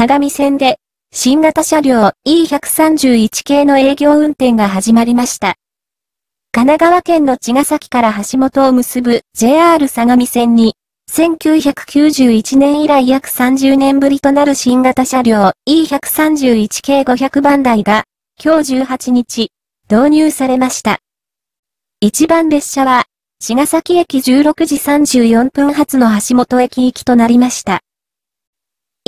相模線で、新型車両 E131 系の営業運転が始まりました。神奈川県の茅ヶ崎から橋本を結ぶ JR 相模線に、1991年以来約30年ぶりとなる新型車両 E131 系500番台が、今日18日、導入されました。一番列車は、茅ヶ崎駅16時34分発の橋本駅行きとなりました。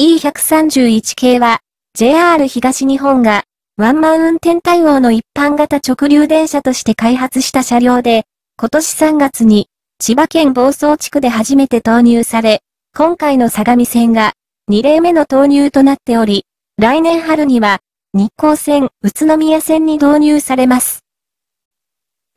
E131 系は、JR 東日本が、ワンマン運転対応の一般型直流電車として開発した車両で、今年3月に、千葉県房総地区で初めて投入され、今回の相模線が、2例目の投入となっており、来年春には、日光線、宇都宮線に導入されます。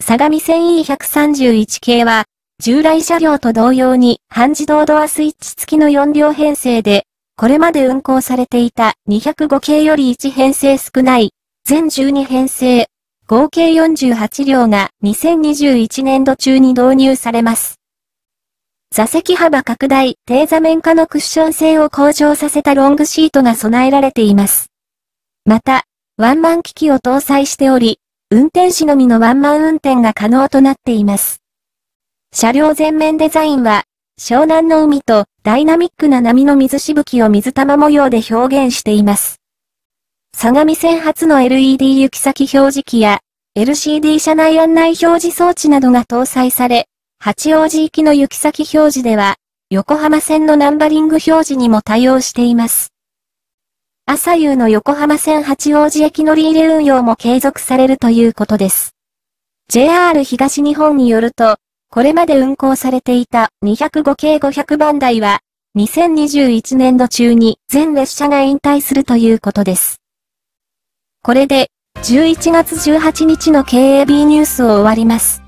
相模線 E131 系は、従来車両と同様に半自動ドアスイッチ付きの4両編成で、これまで運行されていた205系より1編成少ない、全12編成、合計48両が2021年度中に導入されます。座席幅拡大、低座面化のクッション性を向上させたロングシートが備えられています。また、ワンマン機器を搭載しており、運転士のみのワンマン運転が可能となっています。車両全面デザインは湘南の海とダイナミックな波の水しぶきを水玉模様で表現しています。相模線初の LED 行き先表示器や LCD 車内案内表示装置などが搭載され、八王子行きの行き先表示では、横浜線のナンバリング表示にも対応しています。朝夕の横浜線八王子駅乗り入れ運用も継続されるということです。JR 東日本によると、これまで運行されていた205系500番台は、2021年度中に全列車が引退するということです。これで、11月18日の KAB ニュースを終わります。